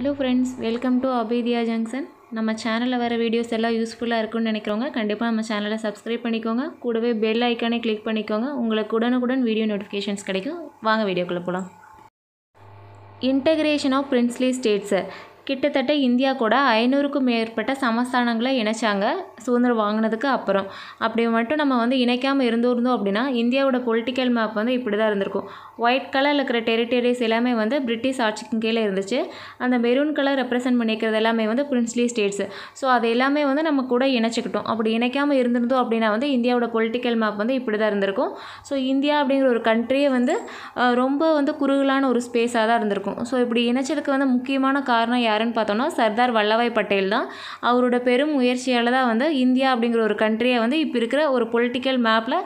hello friends welcome to அபேதியா junction நம்ம சேனலில் வர வீடியோஸ் எல்லாம் யூஸ்ஃபுல்லாக இருக்குன்னு நினைக்கிறவங்க கண்டிப்பாக நம்ம சேனலை சப்ஸ்கிரைப் பண்ணிக்கோங்க கூடவே பெல் ஐக்கானே கிளிக் பண்ணிக்கோங்க உங்களுக்கு உடனுக்குடன் வீடியோ நோட்டிஃபிகேஷன்ஸ் கிடைக்கும் வாங்க வீடியோக்குள்ளே போகலாம் integration of princely states India இந்தியா கூட ஐநூறுக்கும் மேற்பட்ட சமஸ்தானங்களை இணைச்சாங்க சுதந்திரம் வாங்கினதுக்கு அப்புறம் அப்படி மட்டும் நம்ம வந்து இணைக்காமல் இருந்திருந்தோம் அப்படின்னா இந்தியாவோட பொலிட்டிக்கல் மேப் வந்து இப்படி தான் இருந்திருக்கும் ஒயிட் கலரில் இருக்கிற டெரிட்டரிஸ் எல்லாமே வந்து பிரிட்டிஷ் ஆட்சிக்கு கீழே இருந்துச்சு அந்த மெரூன் கலர் ரெப்ரசென்ட் பண்ணிக்கிறது எல்லாமே வந்து பிரின்ஸ்லி ஸ்டேட்ஸு ஸோ அது எல்லாமே வந்து நம்ம கூட இணைச்சிக்கிட்டோம் அப்படி இணைக்காமல் இருந்திருந்தோம் அப்படின்னா வந்து இந்தியாவோட பொலிட்டிக்கல் மேப் வந்து இப்படி தான் இருந்திருக்கும் ஸோ இந்தியா அப்படிங்கிற ஒரு கண்ட்ரியே வந்து ரொம்ப வந்து குறுகலான ஒரு ஸ்பேஸாக தான் இருந்திருக்கும் ஸோ இப்படி இணைச்சதுக்கு வந்து முக்கியமான காரணம் யார் யாருன்னு பார்த்தோன்னா சர்தார் வல்லபாய் பட்டேல் தான் அவரோட பெரும் முயற்சியால் தான் வந்து இந்தியா அப்படிங்கிற ஒரு கண்ட்ரியை வந்து இப்போ இருக்கிற ஒரு பொலிட்டிக்கல் மேப்பில்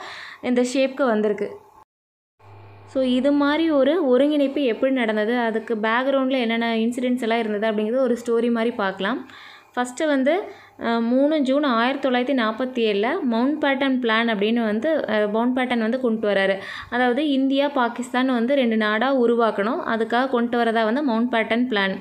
இந்த ஷேப்க்கு வந்திருக்கு ஸோ இது மாதிரி ஒரு ஒருங்கிணைப்பு எப்படி நடந்தது அதுக்கு பேக்ரவுண்டில் என்னென்ன இன்சிடென்ட்ஸ் எல்லாம் இருந்தது அப்படிங்கிறது ஒரு ஸ்டோரி மாதிரி பார்க்கலாம் ஃபஸ்ட்டு வந்து மூணு ஜூன் ஆயிரத்தி தொள்ளாயிரத்தி நாற்பத்தி ஏழில் மவுண்ட் பேட்டன் பிளான் அப்படின்னு வந்து மவுண்ட் பேட்டன் வந்து கொண்டு வராரு அதாவது இந்தியா பாகிஸ்தான் வந்து ரெண்டு நாடாக உருவாக்கணும் அதுக்காக கொண்டு வரதா வந்து மவுண்ட் பேட்டன் பிளான்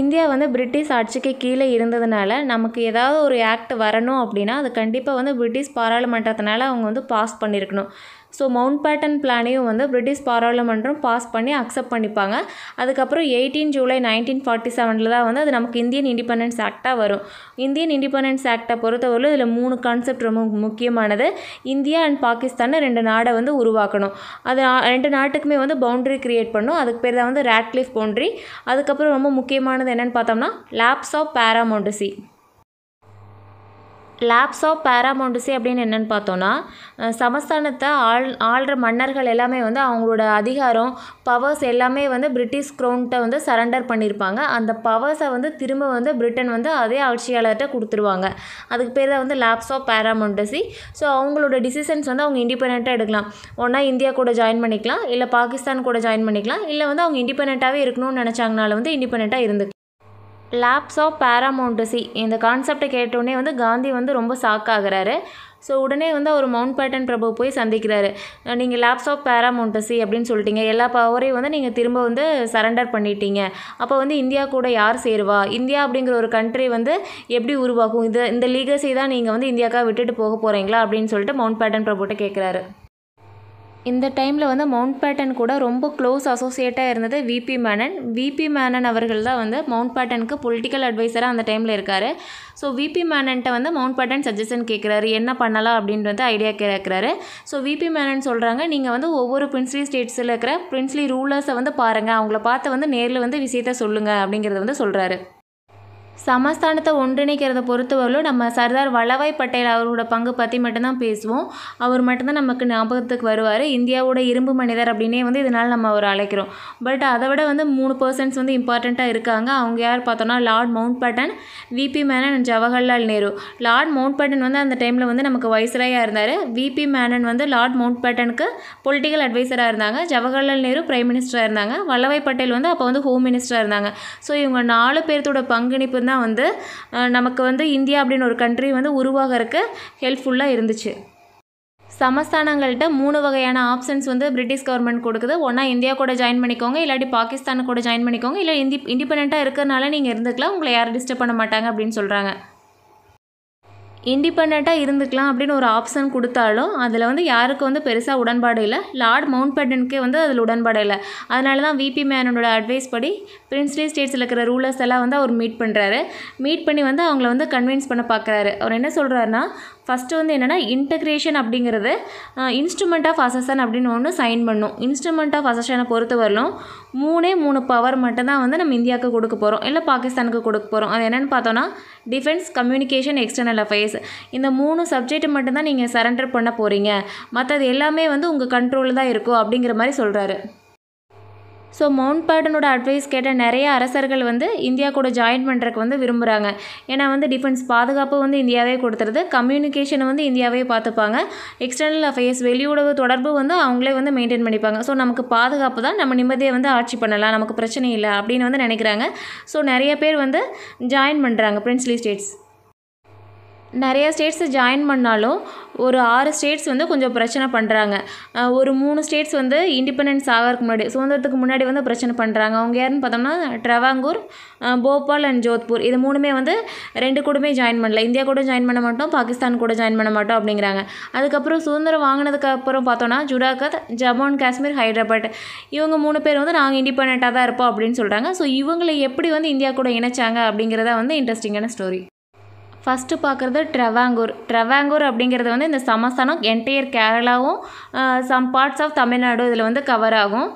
இந்தியா வந்து பிரிட்டிஷ் ஆட்சிக்கு கீழே இருந்ததுனால நமக்கு ஏதாவது ஒரு ஆக்ட் வரணும் அப்படின்னா அது கண்டிப்பாக வந்து பிரிட்டிஷ் பாராளுமன்றத்தினால அவங்க வந்து பாஸ் பண்ணியிருக்கணும் ஸோ மவுண்ட் பேட்டன் பிளானையும் வந்து பிரிட்டிஷ் பாராளுமன்றம் பாஸ் பண்ணி அக்செப்ட் பண்ணிப்பாங்க அதுக்கப்புறம் எயிட்டீன் ஜூலை நைன்டீன் ஃபார்ட்டி செவனில் தான் வந்து அது நமக்கு இந்தியன் இண்டிபெண்டன்ஸ் ஆக்டாக வரும் இந்தியன் இண்டிபெண்டன்ஸ் ஆக்டை பொறுத்தவரை இதில் மூணு கான்செப்ட் ரொம்ப முக்கியமானது இந்தியா அண்ட் பாகிஸ்தானை ரெண்டு நாடை வந்து உருவாக்கணும் அது ரெண்டு நாட்டுக்குமே வந்து பவுண்ட்ரி கிரியேட் பண்ணும் அதுக்கு பேர் தான் வந்து ரேட்லிஃப் பவுண்ட்ரி அதுக்கப்புறம் ரொம்ப முக்கியமானது என்னென்னு பார்த்தோம்னா lapse of paramountcy lapse of paramountcy அப்படின்னு என்னென்னு பார்த்தோன்னா சமஸ்தானத்தை ஆள் ஆள்கிற மன்னர்கள் எல்லாமே வந்து அவங்களோட அதிகாரம் பவர்ஸ் எல்லாமே வந்து பிரிட்டிஷ் க்ரௌன்கிட்ட வந்து சரண்டர் பண்ணியிருப்பாங்க அந்த பவர்ஸை வந்து திரும்ப வந்து பிரிட்டன் வந்து அதே ஆட்சியாளர்கிட்ட கொடுத்துருவாங்க அதுக்கு பேர் தான் வந்து லேப்ஸ் ஆஃப் பேராமௌண்டசி ஸோ அவங்களோட டிசிஷன்ஸ் வந்து அவங்க இண்டிபெண்ட்டாக எடுக்கலாம் ஒன்றா இந்தியா கூட ஜாயின் பண்ணிக்கலாம் இல்லை பாகிஸ்தான் கூட ஜாயின் பண்ணிக்கலாம் இல்லை வந்து அவங்க இண்டிபெண்ட்டாகவே இருக்கணும்னு நினச்சாங்கனால வந்து இண்டிபெண்ட்டாக இருந்து லேப்ஸ் ஆஃப் பேராமௌண்டசி இந்த கான்செப்டை கேட்டோடனே வந்து காந்தி வந்து ரொம்ப ஆகிறாரு ஸோ உடனே வந்து அவர் மவுண்ட் பேட்டன் பிரபு போய் சந்திக்கிறாரு நீங்கள் லேப்ஸ் ஆஃப் பேராமௌண்டசி அப்படின்னு சொல்லிட்டீங்க எல்லா பவரையும் வந்து நீங்கள் திரும்ப வந்து சரண்டர் பண்ணிட்டீங்க அப்போ வந்து இந்தியா கூட யார் சேருவா இந்தியா அப்படிங்கிற ஒரு கண்ட்ரி வந்து எப்படி உருவாக்கும் இது இந்த லீகசி தான் நீங்கள் வந்து இந்தியாக்காக விட்டுட்டு போக போகிறீங்களா அப்படின்னு சொல்லிட்டு மவுண்ட் பேட்டன் பிரபுட்ட கேட்குறாரு இந்த டைமில் வந்து மவுண்ட் பேட்டன் கூட ரொம்ப க்ளோஸ் அசோசியேட்டாக இருந்தது விபி மேனன் விபி மேனன் அவர்கள் தான் வந்து மவுண்ட் பேட்டனுக்கு பொலிட்டிக்கல் அட்வைஸராக அந்த டைமில் இருக்கார் ஸோ விபி மேனன்ட்ட வந்து மவுண்ட் பேட்டன் சஜஷன் கேட்குறாரு என்ன பண்ணலாம் அப்படின்றது ஐடியா கேட்குறாரு ஸோ விபி மேனன் சொல்கிறாங்க நீங்கள் வந்து ஒவ்வொரு பிரின்ஸ்லி ஸ்டேட்ஸில் இருக்கிற பிரின்ஸ்லி ரூலர்ஸை வந்து பாருங்கள் அவங்கள பார்த்து வந்து நேரில் வந்து விஷயத்த சொல்லுங்கள் அப்படிங்கிறத வந்து சொல்கிறாரு சமஸ்தானத்தை ஒன்றிணைக்கிறத பொறுத்தவரையிலும் நம்ம சர்தார் வல்லபாய் பட்டேல் அவரோட பங்கு பற்றி மட்டும்தான் பேசுவோம் அவர் மட்டும்தான் நமக்கு ஞாபகத்துக்கு வருவார் இந்தியாவோட இரும்பு மனிதர் அப்படின்னே வந்து இதனால் நம்ம அவர் அழைக்கிறோம் பட் அதை விட வந்து மூணு பர்சன்ஸ் வந்து இம்பார்ட்டண்ட்டாக இருக்காங்க அவங்க யார் பார்த்தோன்னா Lord Mountbatten V P Menon and Jawaharlal Nehru Lord Mountbatten வந்து அந்த டைமில் வந்து நமக்கு வைஸ்ராயாக இருந்தார் விபி மேனன் வந்து லார்ட் மவுண்ட் பேட்டனுக்கு பொலிட்டிக்கல் அட்வைசராக இருந்தாங்க ஜவஹர்லால் நேரு பிரைம் மினிஸ்டராக இருந்தாங்க வல்லபாய் பட்டேல் வந்து அப்போ வந்து ஹோம் மினிஸ்டராக இருந்தாங்க ஸோ இவங்க நாலு பேர்த்தோட பங்கு மட்டும்தான் வந்து நமக்கு வந்து இந்தியா அப்படின்னு ஒரு கண்ட்ரி வந்து உருவாகிறதுக்கு ஹெல்ப்ஃபுல்லாக இருந்துச்சு சமஸ்தானங்கள்கிட்ட மூணு வகையான ஆப்ஷன்ஸ் வந்து பிரிட்டிஷ் கவர்மெண்ட் கொடுக்குது ஒன்றா இந்தியா கூட ஜாயின் பண்ணிக்கோங்க இல்லாட்டி பாகிஸ்தான் கூட ஜாயின் பண்ணிக்கோங்க இல்லை இந்தி இண்டிபெண்ட்டாக இருக்கிறனால நீங்கள் இருந்துக்கலாம் உங்களை யாரும் டிஸ்டர்ப் பண்ண மாட்டாங்க அப்படின்னு சொல்கிறாங்க இண்டிபெண்ட்டாக இருந்துக்கலாம் அப்படின்னு ஒரு ஆப்ஷன் கொடுத்தாலும் அதில் வந்து யாருக்கு வந்து பெருசாக உடன்பாடு இல்லை லார்ட் மவுண்ட் வந்து அதில் உடன்பாடு இல்லை அதனால தான் விபி மேனோட அட்வைஸ் படி பிரின்ஸ்லி ஸ்டேட்ஸில் இருக்கிற ரூலர்ஸ் எல்லாம் வந்து அவர் மீட் பண்ணுறாரு மீட் பண்ணி வந்து அவங்கள வந்து கன்வின்ஸ் பண்ண பார்க்குறாரு அவர் என்ன சொல்கிறாருன்னா ஃபஸ்ட்டு வந்து என்னென்னா இன்டெக்ரேஷன் அப்படிங்கிறது இன்ஸ்ட்ருமெண்ட் ஆஃப் அசஷன் அப்படின்னு ஒன்று சைன் பண்ணும் இன்ஸ்ட்ருமெண்ட் ஆஃப் அசஷனை பொறுத்தவரையிலும் மூணே மூணு பவர் மட்டும்தான் வந்து நம்ம இந்தியாவுக்கு கொடுக்க போகிறோம் இல்லை பாகிஸ்தானுக்கு கொடுக்க போகிறோம் அது என்னென்னு பார்த்தோன்னா டிஃபென்ஸ் கம்யூனிகேஷன் எக்ஸ்டர்னல் அஃபேர்ஸ் இந்த மூணு சப்ஜெக்ட் மட்டும்தான் நீங்கள் சரண்டர் பண்ண போகிறீங்க மற்றது எல்லாமே வந்து உங்கள் கண்ட்ரோலில் தான் இருக்கும் அப்படிங்கிற மாதிரி சொல்கிறாரு ஸோ மவுண்ட் பேட்டனோட அட்வைஸ் கேட்ட நிறைய அரசர்கள் வந்து இந்தியா கூட ஜாயின் பண்ணுறக்கு வந்து விரும்புகிறாங்க ஏன்னா வந்து டிஃபென்ஸ் பாதுகாப்பு வந்து இந்தியாவே கொடுத்துருது கம்யூனிகேஷனை வந்து இந்தியாவே பார்த்துப்பாங்க எக்ஸ்டர்னல் அஃபேர்ஸ் வெளியுறவு தொடர்பு வந்து அவங்களே வந்து மெயின்டைன் பண்ணிப்பாங்க ஸோ நமக்கு பாதுகாப்பு தான் நம்ம நிம்மதியை வந்து ஆட்சி பண்ணலாம் நமக்கு பிரச்சனை இல்லை அப்படின்னு வந்து நினைக்கிறாங்க ஸோ நிறைய பேர் வந்து ஜாயின் பண்ணுறாங்க பிரின்ஸ்லி ஸ்டேட்ஸ் நிறையா ஸ்டேட்ஸை ஜாயின் பண்ணாலும் ஒரு ஆறு ஸ்டேட்ஸ் வந்து கொஞ்சம் பிரச்சனை பண்ணுறாங்க ஒரு மூணு ஸ்டேட்ஸ் வந்து இண்டிபெண்டன்ஸ் ஆகிறதுக்கு முன்னாடி சுதந்திரத்துக்கு முன்னாடி வந்து பிரச்சனை பண்ணுறாங்க அவங்க யாருன்னு பார்த்தோம்னா ட்ரவாங்கூர் போபால் அண்ட் ஜோத்பூர் இது மூணுமே வந்து ரெண்டு கூடமே ஜாயின் பண்ணல இந்தியா கூட ஜாயின் பண்ண மாட்டோம் பாகிஸ்தான் கூட ஜாயின் பண்ண மாட்டோம் அப்படிங்கிறாங்க அதுக்கப்புறம் சுதந்திரம் வாங்கினதுக்கப்புறம் பார்த்தோம்னா பார்த்தோன்னா ஜுடாகத் அண்ட் காஷ்மீர் ஹைதராபாத் இவங்க மூணு பேர் வந்து நாங்கள் இண்டிபெண்ட்டாக தான் இருப்போம் அப்படின்னு சொல்கிறாங்க ஸோ இவங்களை எப்படி வந்து இந்தியா கூட இணைச்சாங்க அப்படிங்கிறத வந்து இன்ட்ரெஸ்டிங்கான ஸ்டோரி ஃபஸ்ட்டு பார்க்குறது ட்ரவாங்கூர் ட்ரவாங்கூர் அப்படிங்கிறது வந்து இந்த சமஸ்தானம் என்டையர் கேரளாவும் சம் பார்ட்ஸ் ஆஃப் தமிழ்நாடு இதில் வந்து கவர் ஆகும்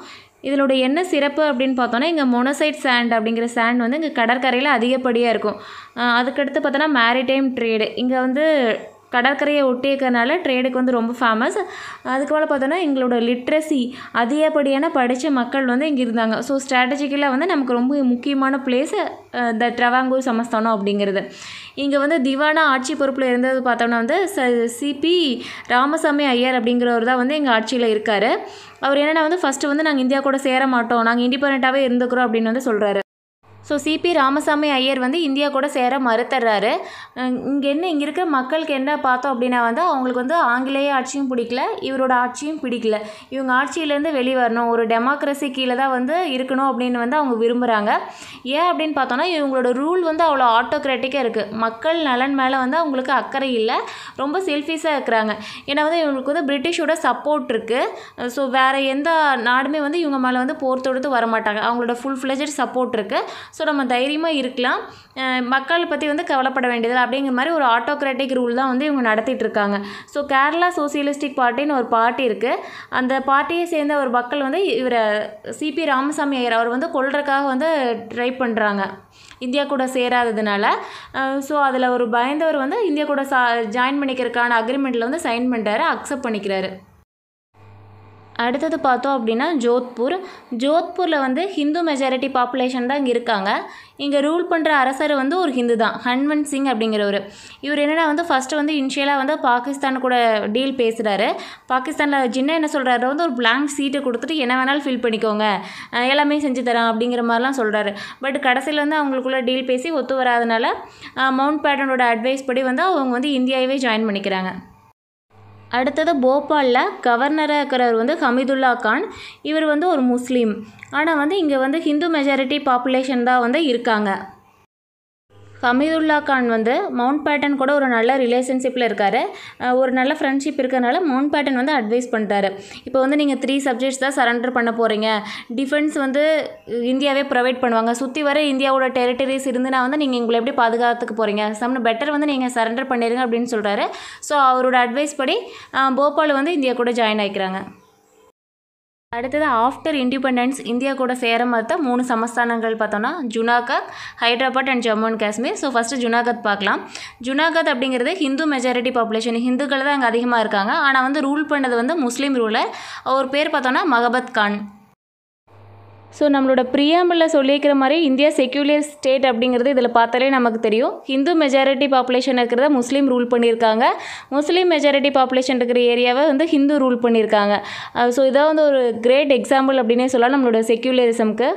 இதனோட என்ன சிறப்பு அப்படின்னு பார்த்தோன்னா இங்கே மொனசைட் சேண்ட் அப்படிங்கிற சேண்ட் வந்து இங்கே கடற்கரையில் அதிகப்படியாக இருக்கும் அதுக்கடுத்து பார்த்தோன்னா மேரிடைம் ட்ரேடு இங்கே வந்து கடற்கரையை ஒட்டியிருக்கனால ட்ரேடுக்கு வந்து ரொம்ப ஃபேமஸ் அதுக்கு பார்த்தோன்னா எங்களோட லிட்ரஸி அதிகப்படியான படித்த மக்கள் வந்து இங்கே இருந்தாங்க ஸோ ஸ்ட்ராட்டஜிக்கலாக வந்து நமக்கு ரொம்ப முக்கியமான பிளேஸ் த ட்ரவாங்கூர் சமஸ்தானம் அப்படிங்கிறது இங்கே வந்து திவானா ஆட்சி பொறுப்பில் இருந்தது பார்த்தோம்னா வந்து ச சிபி ராமசாமி ஐயர் அப்படிங்கிறவர் தான் வந்து எங்கள் ஆட்சியில் இருக்கார் அவர் என்னென்னா வந்து ஃபஸ்ட்டு வந்து நாங்கள் இந்தியா கூட சேர மாட்டோம் நாங்கள் இண்டிபெண்ட்டாகவே இருந்துக்கிறோம் அப்படின்னு வந்து சொல்கிறாரு ஸோ சிபி ராமசாமி ஐயர் வந்து இந்தியா கூட சேர மறுத்துறாரு இங்கே என்ன இங்கே இருக்கிற மக்களுக்கு என்ன பார்த்தோம் அப்படின்னா வந்து அவங்களுக்கு வந்து ஆங்கிலேய ஆட்சியும் பிடிக்கல இவரோட ஆட்சியும் பிடிக்கல இவங்க ஆட்சியிலேருந்து வெளிவரணும் ஒரு டெமோக்ரஸி கீழே தான் வந்து இருக்கணும் அப்படின்னு வந்து அவங்க விரும்புகிறாங்க ஏன் அப்படின்னு பார்த்தோன்னா இவங்களோட ரூல் வந்து அவ்வளோ ஆட்டோக்ராட்டிக்காக இருக்குது மக்கள் நலன் மேலே வந்து அவங்களுக்கு அக்கறை இல்லை ரொம்ப செல்ஃபிஸாக இருக்கிறாங்க ஏன்னா வந்து இவங்களுக்கு வந்து பிரிட்டிஷோட சப்போர்ட் இருக்குது ஸோ வேறு எந்த நாடுமே வந்து இவங்க மேலே வந்து போர் தொடுத்து வரமாட்டாங்க அவங்களோட ஃபுல் ஃப்ளஜட் சப்போர்ட் இருக்குது ஸோ நம்ம தைரியமாக இருக்கலாம் மக்களை பற்றி வந்து கவலைப்பட வேண்டியதில்லை அப்படிங்கிற மாதிரி ஒரு ஆட்டோக்ராட்டிக் ரூல் தான் வந்து இவங்க இருக்காங்க ஸோ கேரளா சோசியலிஸ்டிக் பார்ட்டின்னு ஒரு பார்ட்டி இருக்குது அந்த பார்ட்டியை சேர்ந்த ஒரு மக்கள் வந்து இவரை சிபி ராமசாமி ஐயர் அவர் வந்து கொள்றதுக்காக வந்து ட்ரை பண்ணுறாங்க இந்தியா கூட சேராததுனால ஸோ அதில் ஒரு பயந்தவர் வந்து இந்தியா கூட சா ஜாயின் பண்ணிக்கிறதுக்கான அக்ரிமெண்ட்டில் வந்து சைன் பண்ணுறாரு அக்செப்ட் பண்ணிக்கிறாரு அடுத்தது பார்த்தோம் அப்படின்னா ஜோத்பூர் ஜோத்பூரில் வந்து ஹிந்து மெஜாரிட்டி பாப்புலேஷன் தான் இங்கே இருக்காங்க இங்கே ரூல் பண்ணுற அரசர் வந்து ஒரு ஹிந்து தான் ஹன்வந்த் சிங் அப்படிங்கிறவர் இவர் என்னென்னா வந்து ஃபஸ்ட்டு வந்து இன்ஷியலாக வந்து பாகிஸ்தான் கூட டீல் பேசுகிறாரு பாகிஸ்தானில் ஜின்னா என்ன சொல்கிறாரு வந்து ஒரு பிளாங்க் சீட்டை கொடுத்துட்டு என்ன வேணாலும் ஃபில் பண்ணிக்கோங்க எல்லாமே செஞ்சு தரேன் அப்படிங்கிற மாதிரிலாம் சொல்கிறாரு பட் கடைசியில் வந்து அவங்களுக்குள்ள டீல் பேசி ஒத்து வராதனால மவுண்ட் பேட்டனோட அட்வைஸ் படி வந்து அவங்க வந்து இந்தியாவே ஜாயின் பண்ணிக்கிறாங்க அடுத்தது போபாலில் கவர்னராக இருக்கிறவர் வந்து ஹமீதுல்லா கான் இவர் வந்து ஒரு முஸ்லீம் ஆனால் வந்து இங்கே வந்து ஹிந்து மெஜாரிட்டி பாப்புலேஷன் தான் வந்து இருக்காங்க ஹமீதுல்லா கான் வந்து மவுண்ட் பேட்டன் கூட ஒரு நல்ல ரிலேஷன்ஷிப்பில் இருக்கார் ஒரு நல்ல ஃப்ரெண்ட்ஷிப் இருக்கிறனால மவுண்ட் பேட்டன் வந்து அட்வைஸ் பண்ணுறாரு இப்போ வந்து நீங்கள் த்ரீ சப்ஜெக்ட்ஸ் தான் சரண்டர் பண்ண போகிறீங்க டிஃபென்ஸ் வந்து இந்தியாவே ப்ரொவைட் பண்ணுவாங்க சுற்றி வர இந்தியாவோட டெரிட்டரிஸ் இருந்துனா வந்து நீங்கள் உங்களை எப்படி பாதுகாத்துக்கு போகிறீங்க சம்னு பெட்டர் வந்து நீங்கள் சரண்டர் பண்ணிடுங்க அப்படின்னு சொல்கிறாரு ஸோ அவரோட அட்வைஸ் படி போபால் வந்து இந்தியா கூட ஜாயின் ஆகிக்கிறாங்க அடுத்தது ஆஃப்டர் இண்டிபெண்டன்ஸ் இந்தியா கூட சேர மறுத்த மூணு சமஸ்தானங்கள் பார்த்தோன்னா Junagadh Hyderabad and Jammu and Kashmir so first Junagadh பார்க்கலாம் ஜுனாகத் அப்படிங்கிறது ஹிந்து மெஜாரிட்டி பாப்புலேஷன் ஹிந்துக்கள் தான் அங்கே அதிகமாக இருக்காங்க ஆனால் வந்து ரூல் பண்ணது வந்து முஸ்லீம் ரூலர் அவர் பேர் பார்த்தோன்னா மகபத் கான் ஸோ நம்மளோட பிரியாமில் சொல்லியிருக்கிற மாதிரி இந்தியா செக்யூலர் ஸ்டேட் அப்படிங்கிறது இதில் பார்த்தாலே நமக்கு தெரியும் ஹிந்து மெஜாரிட்டி பாப்புலேஷன் இருக்கிறத முஸ்லீம் ரூல் பண்ணியிருக்காங்க முஸ்லீம் மெஜாரிட்டி பாப்புலேஷன் இருக்கிற ஏரியாவை வந்து ஹிந்து ரூல் பண்ணியிருக்காங்க ஸோ இதான் வந்து ஒரு கிரேட் எக்ஸாம்பிள் அப்படின்னே சொல்லலாம் நம்மளோட செக்யூலரிசம்க்கு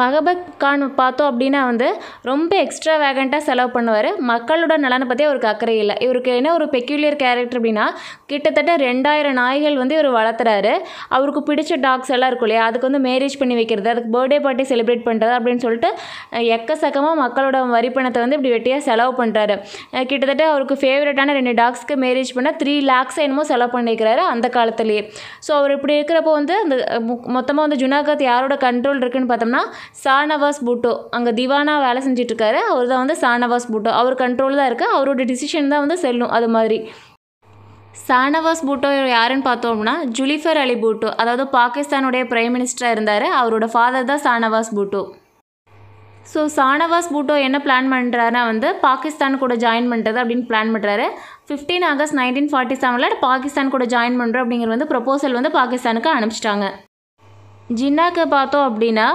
மஹபத் கான் பார்த்தோம் அப்படின்னா வந்து ரொம்ப எக்ஸ்ட்ரா வேகண்ட்டாக செலவு பண்ணுவார் மக்களோட நலனை பற்றி அவருக்கு அக்கறை இல்லை இவருக்கு என்ன ஒரு பெக்யூலியர் கேரக்டர் அப்படின்னா கிட்டத்தட்ட ரெண்டாயிரம் நாய்கள் வந்து இவர் வளர்த்துறாரு அவருக்கு பிடிச்ச டாக்ஸ் எல்லாம் இருக்கும் இல்லையா அதுக்கு வந்து மேரேஜ் பண்ணி வைக்கிறது அதுக்கு பர்த்டே பார்ட்டி செலிப்ரேட் பண்ணுறது அப்படின்னு சொல்லிட்டு எக்கசக்கமாக மக்களோட வரிப்பணத்தை வந்து இப்படி வெட்டியாக செலவு பண்ணுறாரு கிட்டத்தட்ட அவருக்கு ஃபேவரட்டான ரெண்டு டாக்ஸ்க்கு மேரேஜ் பண்ணால் த்ரீ லேக்ஸ் என்னமோ செலவு பண்ணிக்கிறாரு அந்த காலத்துலேயே ஸோ அவர் இப்படி இருக்கிறப்போ வந்து அந்த மொத்தமாக வந்து ஜுனாகத் யாரோட கண்ட்ரோல் இருக்குன்னு பார்த்தோம்னா சானவாஸ் பூட்டோ அங்கே திவானா வேலை செஞ்சிட்ருக்காரு அவர் தான் வந்து சானவாஸ் பூட்டோ அவர் கண்ட்ரோல் தான் இருக்குது அவரோட டிசிஷன் தான் வந்து செல்லும் அது மாதிரி சானவாஸ் பூட்டோ யாருன்னு பார்த்தோம்னா ஜுலிஃபர் அலி பூட்டோ அதாவது பாகிஸ்தானுடைய பிரைம் மினிஸ்டராக இருந்தார் அவரோட ஃபாதர் தான் சானவாஸ் பூட்டோ ஸோ சானவாஸ் பூட்டோ என்ன பிளான் பண்ணுறாருனா வந்து பாகிஸ்தான் கூட ஜாயின் பண்ணுறது அப்படின்னு பிளான் பண்ணுறாரு ஃபிஃப்டீன் ஆகஸ்ட் நைன்டீன் ஃபார்ட்டி செவனில் பாகிஸ்தான் கூட ஜாயின் பண்ணுறோம் அப்படிங்கிற வந்து ப்ரொபோசல் வந்து பாகிஸ்தானுக்கு அனுப்பிச்சிட்டாங்க ஜின்னாக்கை பார்த்தோம் அப்படின்னா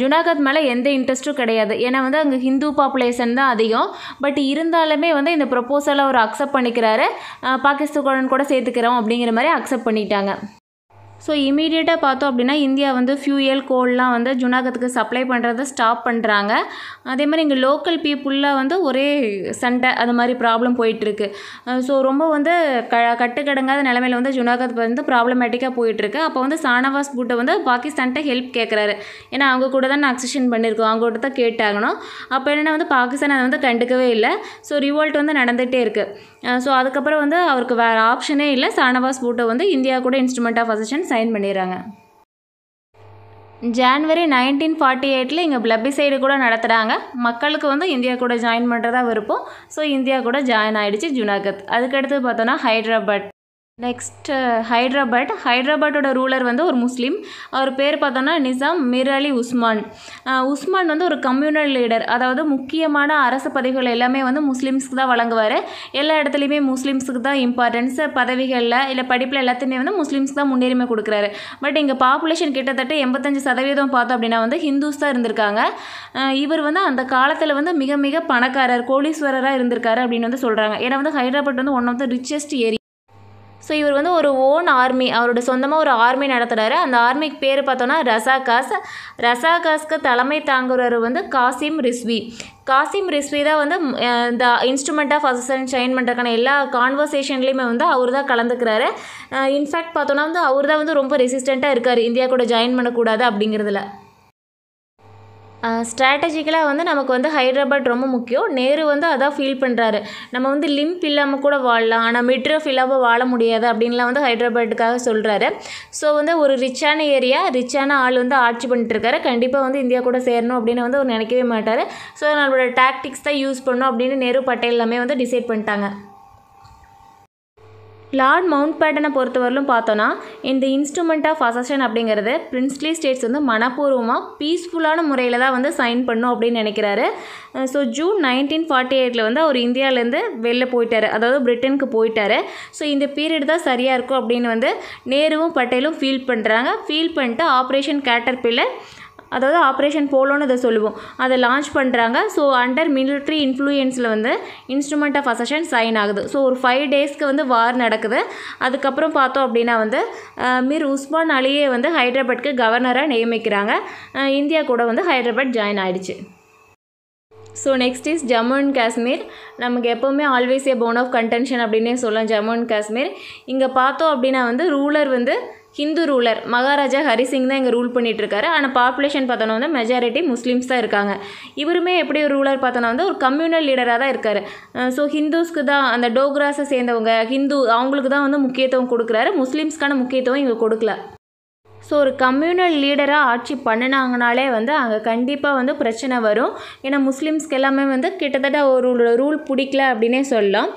ஜுனாகத் மேலே எந்த இன்ட்ரெஸ்ட்டும் கிடையாது ஏன்னா வந்து அங்கே ஹிந்து பாப்புலேஷன் தான் அதிகம் பட் இருந்தாலுமே வந்து இந்த ப்ரொப்போசலை அவர் அக்செப்ட் பண்ணிக்கிறாரு பாகிஸ்தான் கூட சேர்த்துக்கிறோம் அப்படிங்கிற மாதிரி அக்செப்ட் பண்ணிட்டாங்க ஸோ இமீடியட்டாக பார்த்தோம் அப்படின்னா இந்தியா வந்து ஃபியூயல் கோல்லாம் வந்து ஜுனாகத்துக்கு சப்ளை பண்ணுறதை ஸ்டாப் பண்ணுறாங்க அதே மாதிரி இங்கே லோக்கல் பீப்புளில் வந்து ஒரே சண்டை அது மாதிரி ப்ராப்ளம் போயிட்டுருக்கு ஸோ ரொம்ப வந்து க கட்டுக்கடங்காத நிலமையில வந்து ஜுனாகத் வந்து ப்ராப்ளமேட்டிக்காக போயிட்டுருக்கு அப்போ வந்து சானவாஸ் பூட்டை வந்து பாகிஸ்தான்கிட்ட ஹெல்ப் கேட்குறாரு ஏன்னா அவங்க கூட தான் நான் அக்சஷன் பண்ணியிருக்கோம் அவங்க கூட தான் கேட்டாகணும் அப்போ என்னென்னா வந்து பாகிஸ்தான் அதை வந்து கண்டுக்கவே இல்லை ஸோ ரிவோல்ட் வந்து நடந்துகிட்டே இருக்குது ஸோ அதுக்கப்புறம் வந்து அவருக்கு வேறு ஆப்ஷனே இல்லை சானவாஸ் பூட்டை வந்து இந்தியா கூட இன்ஸ்ட்ருமெண்ட் ஆஃப் அசிஷன் சைன் பண்ணிடுறாங்க ஜான்வரி நைன்டீன் ஃபார்ட்டி எயிட்டில் இங்கே பிளப்பிசைடு கூட நடத்துகிறாங்க மக்களுக்கு வந்து இந்தியா கூட ஜாயின் பண்ணுறதா விருப்பம் ஸோ இந்தியா கூட ஜாயின் ஆகிடுச்சு ஜுனாகத் அதுக்கடுத்து பார்த்தோன்னா ஹைதராபாத் நெக்ஸ்ட்டு ஹைட்ராபாட் ஹைட்ராபாட்டோட ரூலர் வந்து ஒரு முஸ்லீம் அவர் பேர் பார்த்தோன்னா நிசாம் மிர் அலி உஸ்மான் உஸ்மான் வந்து ஒரு கம்யூனல் லீடர் அதாவது முக்கியமான அரசு பதவிகள் எல்லாமே வந்து முஸ்லீம்ஸ்க்கு தான் வழங்குவார் எல்லா இடத்துலையுமே முஸ்லீம்ஸுக்கு தான் இம்பார்ட்டன்ஸ் பதவிகளில் இல்லை படிப்பில் எல்லாத்தையுமே வந்து முஸ்லீம்ஸ்க்கு தான் முன்னுரிமை கொடுக்குறாரு பட் இங்கே பாப்புலேஷன் கிட்டத்தட்ட எண்பத்தஞ்சு சதவீதம் பார்த்தோம் அப்படின்னா வந்து ஹிந்துஸ் தான் இருந்திருக்காங்க இவர் வந்து அந்த காலத்தில் வந்து மிக மிக பணக்காரர் கோடீஸ்வரராக இருந்திருக்காரு அப்படின்னு வந்து சொல்கிறாங்க ஏன்னா வந்து ஹைதராபாத் வந்து one of the richest area so இவர் வந்து ஒரு ஓன் ஆர்மி அவரோட சொந்தமாக ஒரு ஆர்மி நடத்துகிறாரு அந்த ஆர்மிக்கு பேர் பார்த்தோன்னா ரசாகாஸ் ரசாகாஸ்க்கு தலைமை தாங்குறவர் வந்து காசிம் ரிஸ்வி காசிம் ரிஸ்வி தான் வந்து இந்த இன்ஸ்ட்ருமெண்ட் ஆஃப் அசன் ஷைன் பண்ணுறதுக்கான எல்லா கான்வர்சேஷன்லேயுமே வந்து அவர் தான் கலந்துக்கிறாரு இன்ஃபேக்ட் பார்த்தோன்னா வந்து அவர் தான் வந்து ரொம்ப ரெசிஸ்டண்ட்டாக இருக்கார் இந்தியா கூட ஜாயின் பண்ணக்கூடாது அப்படிங்கிறதுல ஸ்ட்ராட்டஜிக்கலாக வந்து நமக்கு வந்து ஹைதராபாத் ரொம்ப முக்கியம் நேரு வந்து அதான் ஃபீல் பண்ணுறாரு நம்ம வந்து லிம்ப் இல்லாமல் கூட வாழலாம் ஆனால் மிட்ரஃப் இல்லாமல் வாழ முடியாது அப்படின்லாம் வந்து ஹைதராபாத்துக்காக சொல்கிறாரு ஸோ வந்து ஒரு ரிச்சான ஏரியா ரிச்சான ஆள் வந்து ஆட்சி பண்ணிட்டுருக்காரு கண்டிப்பாக வந்து இந்தியா கூட சேரணும் அப்படின்னு வந்து அவர் நினைக்கவே மாட்டார் ஸோ நம்மளோட டாக்டிக்ஸ் தான் யூஸ் பண்ணணும் அப்படின்னு நேரு பட்டேல் எல்லாமே வந்து டிசைட் பண்ணிட்டாங்க லார்ட் மவுண்ட் பேட்டனை பொறுத்தவரையிலும் பார்த்தோன்னா இந்த இன்ஸ்ட்ருமெண்ட் ஆஃப் அசஸ்டன் அப்படிங்கிறது பிரின்ஸ்லி ஸ்டேட்ஸ் வந்து மனப்பூர்வமாக பீஸ்ஃபுல்லான முறையில் தான் வந்து சைன் பண்ணும் அப்படின்னு நினைக்கிறாரு ஸோ ஜூன் நைன்டீன் ஃபார்ட்டி எயிட்டில் வந்து அவர் இந்தியாவிலேருந்து வெளில போயிட்டார் அதாவது பிரிட்டனுக்கு போயிட்டார் ஸோ இந்த பீரியட் தான் சரியாக இருக்கும் அப்படின்னு வந்து நேருவும் பட்டேலும் ஃபீல் பண்ணுறாங்க ஃபீல் பண்ணிட்டு ஆப்ரேஷன் கேட்டர் பிள்ளை அதாவது ஆப்ரேஷன் போலோன்னு இதை சொல்லுவோம் அதை லான்ச் பண்ணுறாங்க ஸோ அண்டர் மிலிட்ரி இன்ஃப்ளூயன்ஸில் வந்து இன்ஸ்ட்ருமெண்ட் ஆஃப் அசஷன் சைன் ஆகுது ஸோ ஒரு ஃபைவ் டேஸ்க்கு வந்து வார் நடக்குது அதுக்கப்புறம் பார்த்தோம் அப்படின்னா வந்து மீர் உஸ்மான் அலியே வந்து ஹைதராபாத்க்கு கவர்னராக நியமிக்கிறாங்க இந்தியா கூட வந்து ஹைதராபாத் ஜாயின் ஆகிடுச்சு so next is Jammu and Kashmir நமக்கு எப்போவுமே always a bone of contention அப்படின்னே சொல்லலாம் ஜம்மு அண்ட் காஷ்மீர் இங்கே பார்த்தோம் அப்படின்னா வந்து ரூலர் வந்து ஹிந்து ரூலர் மகாராஜா ஹரிசிங் தான் இங்கே ரூல் பண்ணிகிட்ருக்காரு ஆனால் பாப்புலேஷன் பார்த்தோன்னா வந்து மெஜாரிட்டி முஸ்லீம்ஸ் தான் இருக்காங்க இவருமே எப்படி ஒரு ரூலர் பார்த்தோன்னா வந்து ஒரு கம்யூனல் லீடராக தான் இருக்கார் ஸோ ஹிந்துஸ்க்கு தான் அந்த டோக்ராஸை சேர்ந்தவங்க ஹிந்து அவங்களுக்கு தான் வந்து முக்கியத்துவம் கொடுக்குறாரு முஸ்லீம்ஸ்க்கான முக்கியத்துவம் இங்கே கொடுக்கல ஸோ ஒரு கம்யூனல் லீடராக ஆட்சி பண்ணினாங்கனாலே வந்து அங்கே கண்டிப்பாக வந்து பிரச்சனை வரும் ஏன்னா முஸ்லீம்ஸ்க்கு எல்லாமே வந்து கிட்டத்தட்ட ஒரு ரூல் பிடிக்கல அப்படின்னே சொல்லலாம்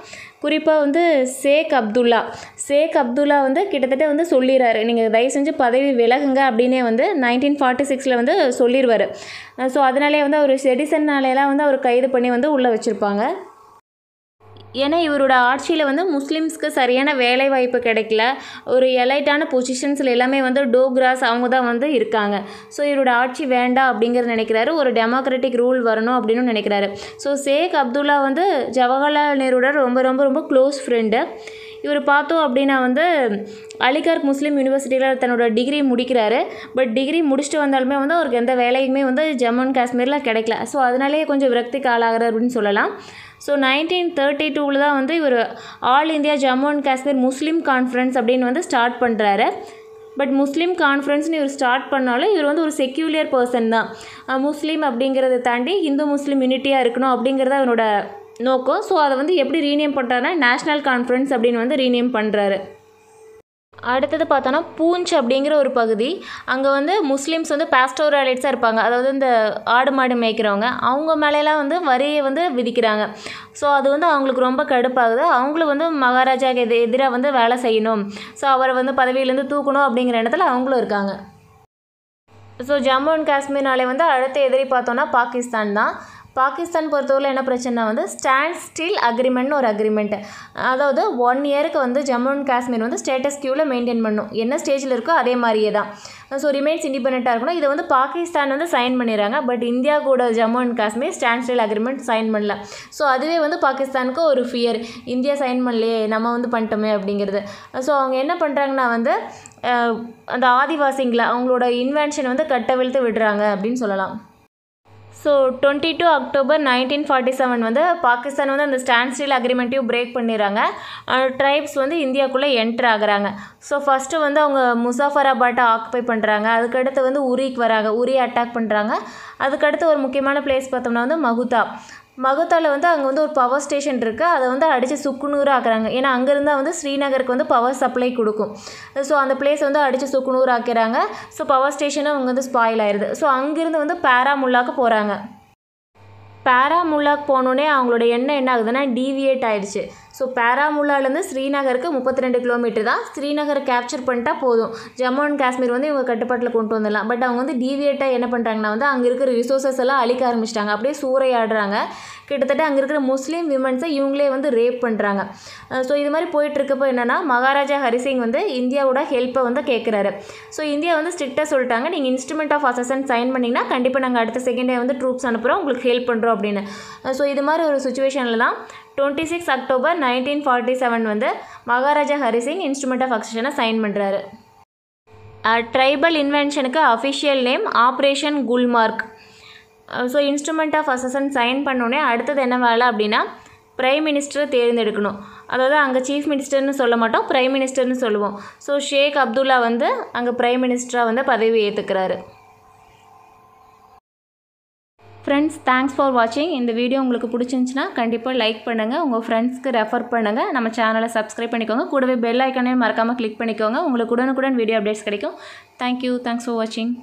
குறிப்பாக வந்து ஷேக் அப்துல்லா ஷேக் அப்துல்லா வந்து கிட்டத்தட்ட வந்து சொல்லிடுறாரு நீங்கள் தயவு செஞ்சு பதவி விலகுங்க அப்படின்னே வந்து நைன்டீன் ஃபார்ட்டி சிக்ஸில் வந்து சொல்லிடுவார் ஸோ அதனாலே வந்து அவர் செடிசன்னாலேலாம் வந்து அவர் கைது பண்ணி வந்து உள்ளே வச்சுருப்பாங்க ஏன்னா இவரோட ஆட்சியில் வந்து முஸ்லீம்ஸ்க்கு சரியான வேலை வாய்ப்பு கிடைக்கல ஒரு எலைட்டான பொசிஷன்ஸில் எல்லாமே வந்து டோக்ராஸ் அவங்க தான் வந்து இருக்காங்க ஸோ இவரோட ஆட்சி வேண்டாம் அப்படிங்கிற நினைக்கிறாரு ஒரு டெமோக்ராட்டிக் ரூல் வரணும் அப்படின்னு நினைக்கிறாரு ஸோ ஷேக் அப்துல்லா வந்து ஜவஹர்லால் நேருடன் ரொம்ப ரொம்ப ரொம்ப க்ளோஸ் ஃப்ரெண்டு இவர் பார்த்தோம் அப்படின்னா வந்து அலிகார் முஸ்லீம் யூனிவர்சிட்டியில் தன்னோட டிகிரி முடிக்கிறாரு பட் டிகிரி முடிச்சுட்டு வந்தாலுமே வந்து அவருக்கு எந்த வேலையுமே வந்து ஜம்மு அண்ட் காஷ்மீரில் கிடைக்கல ஸோ அதனாலேயே கொஞ்சம் விரக்திக்கு ஆளாகிறார் அப்படின்னு சொல்லலாம் ஸோ நைன்டீன் தேர்ட்டி டூவில் தான் வந்து இவர் all India Jammu and Kashmir Muslim conference அப்படின்னு வந்து ஸ்டார்ட் பண்ணுறாரு பட் முஸ்லீம் கான்ஃபரன்ஸ்னு இவர் ஸ்டார்ட் பண்ணாலும் இவர் வந்து ஒரு செக்யூலியர் பர்சன் தான் முஸ்லீம் அப்படிங்கிறத தாண்டி இந்து முஸ்லீம் யூனிட்டியாக இருக்கணும் அப்படிங்கிறத அவனோட நோக்கம் ஸோ அதை வந்து எப்படி ரீனேம் பண்ணுறாருனா நேஷ்னல் கான்ஃபரன்ஸ் அப்படின்னு வந்து ரீனேம் பண்ணுறாரு அடுத்தது பார்த்தோன்னா பூஞ்ச் அப்படிங்கிற ஒரு பகுதி அங்கே வந்து முஸ்லீம்ஸ் வந்து பேஸ்டோரலைட்ஸாக இருப்பாங்க அதாவது இந்த ஆடு மாடு மேய்க்கிறவங்க அவங்க மேலேலாம் வந்து வரியை வந்து விதிக்கிறாங்க ஸோ அது வந்து அவங்களுக்கு ரொம்ப கடுப்பாகுது அவங்களும் வந்து மகாராஜாவுக்கு எது எதிராக வந்து வேலை செய்யணும் ஸோ அவரை வந்து பதவியிலேருந்து தூக்கணும் அப்படிங்கிற இடத்துல அவங்களும் இருக்காங்க ஸோ ஜம்மு அண்ட் காஷ்மீர்னாலே வந்து அடுத்த எதிரி பார்த்தோன்னா பாகிஸ்தான் தான் பாகிஸ்தான் பொறுத்தவரையில் என்ன பிரச்சனை வந்து ஸ்டாண்ட் ஸ்டில் அக்ரிமெண்ட்னு ஒரு அக்ரிமெண்ட் அதாவது ஒன் இயருக்கு வந்து ஜம்மு அண்ட் காஷ்மீர் வந்து ஸ்டேட்டஸ் கியூவில் மெயின்டைன் பண்ணும் என்ன ஸ்டேஜில் இருக்கோ அதே மாதிரியே தான் ஸோ ரிமைன்ஸ் இண்டிபெண்ட்டாக இருக்கணும் இதை வந்து பாகிஸ்தான் வந்து சைன் பண்ணிடுறாங்க பட் இந்தியா கூட Jammu and Kashmir standstill agreement sign பண்ணல ஸோ அதுவே வந்து பாகிஸ்தானுக்கு ஒரு ஃபியர் இந்தியா சைன் பண்ணலையே நம்ம வந்து பண்ணிட்டோமே அப்படிங்கிறது ஸோ அவங்க என்ன பண்ணுறாங்கன்னா வந்து அந்த ஆதிவாசிங்களை அவங்களோட இன்வென்ஷன் வந்து கட்டவிழ்த்து விடுறாங்க அப்படின்னு சொல்லலாம் so twenty two October nineteen forty seven வந்து பாகிஸ்தான் வந்து அந்த ஸ்டாண்ட் ஸ்டில் அக்ரிமெண்ட்டையும் பிரேக் பண்ணிடுறாங்க ட்ரைப்ஸ் வந்து இந்தியாவுக்குள்ளே என்ட்ரு ஆகிறாங்க ஸோ ஃபஸ்ட்டு வந்து அவங்க முசாஃபராபாட்டை ஆக்குபை பண்ணுறாங்க அதுக்கடுத்து வந்து உரிக்கு வராங்க உரி அட்டாக் பண்ணுறாங்க அதுக்கடுத்து ஒரு முக்கியமான பிளேஸ் பார்த்தோம்னா வந்து மகுதா மகத்தாவில் வந்து அங்கே வந்து ஒரு பவர் ஸ்டேஷன் இருக்குது அதை வந்து அடித்து சுக்குநூறு ஆக்குறாங்க ஏன்னா அங்கேருந்து வந்து ஸ்ரீநகருக்கு வந்து பவர் சப்ளை கொடுக்கும் ஸோ அந்த பிளேஸ் வந்து அடித்து சுக்குநூறு ஆக்கிறாங்க ஸோ பவர் ஸ்டேஷனும் அவங்க வந்து ஸ்பாயில் ஆயிடுது ஸோ அங்கேருந்து வந்து பேராமுல்லாக்கு போகிறாங்க பேராமுல்லாக்கு போனோடனே அவங்களோட எண்ணம் என்ன ஆகுதுன்னா டிவியேட் ஆகிடுச்சு ஸோ பேராமுல்லாலேருந்து ஸ்ரீநகருக்கு முப்பத்தி ரெண்டு கிலோமீட்டர் தான் ஸ்ரீநகரை கேப்சர் பண்ணிட்டா போதும் ஜம்மு அண்ட் காஷ்மீர் வந்து இவங்க கட்டுப்பாட்டில் கொண்டு வந்துடலாம் பட் அவங்க வந்து டிவியேட்டாக என்ன பண்ணுறாங்கன்னா வந்து அங்கே இருக்கிற ரிசோர்ஸஸ் எல்லாம் அழிக்க ஆரம்பிச்சிட்டாங்க அப்படியே சூறையாடுறாங்க கிட்டத்தட்ட அங்கே இருக்கிற முஸ்லீம் விமன்ஸை இவங்களே வந்து ரேப் பண்ணுறாங்க ஸோ இது மாதிரி போயிட்டுருக்கப்போ என்னென்னா மகாராஜா ஹரிசிங் வந்து இந்தியாவோட ஹெல்ப்பை வந்து கேட்குறாரு ஸோ இந்தியா வந்து ஸ்ட்ரிக்டாக சொல்லிட்டாங்க நீங்கள் இன்ஸ்ட்ருமெண்ட் ஆஃப் அசன் சைன் பண்ணிங்கன்னா கண்டிப்பாக நாங்கள் அடுத்த செகண்ட் டே வந்து ட்ரூப்ஸ் அனுப்புகிறோம் உங்களுக்கு ஹெல்ப் பண்ணுறோம் அப்படின்னு ஸோ இது மாதிரி ஒரு சுச்சுவேஷனில் தான் twenty six October nineteen forty seven வந்து மகாராஜா ஹரிசிங் இன்ஸ்ட்ருமெண்ட் ஆஃப் அக்சஷனை சைன் பண்ணுறாரு ட்ரைபல் இன்வென்ஷனுக்கு official name operation Gulmarg so instrument of accession sign பண்ணோடனே அடுத்தது என்ன வேலை அப்படின்னா பிரைம் மினிஸ்டரை தேர்ந்தெடுக்கணும் அதாவது அங்கே சீஃப் மினிஸ்டர்னு சொல்ல மாட்டோம் பிரைம் மினிஸ்டர்னு சொல்லுவோம் ஸோ ஷேக் அப்துல்லா வந்து அங்கே பிரைம் மினிஸ்டராக வந்து பதவி ஏற்றுக்கிறாரு ஃப்ரெண்ட்ஸ் தேங்க்ஸ் ஃபார் வாட்சிங் இந்த வீடியோ உங்களுக்கு பிடிச்சிருந்துச்சின்னா கண்டிப்பாக லைக் பண்ணுங்கள் உங்கள் ஃப்ரெண்ட்ஸ்க்கு ரெஃபர் பண்ணுங்கள் நம்ம சேனலை சப்ஸ்கிரைப் பண்ணிக்கோங்க கூடவே பெல் ஐக்கனே மறக்காமல் கிளிக் பண்ணிக்கோங்க உங்களுக்கு உடனுக்குடன் வீடியோ அப்டேட்ஸ் கிடைக்கும் தேங்க் யூ தேங்க்ஸ் ஃபார் வாட்சிங்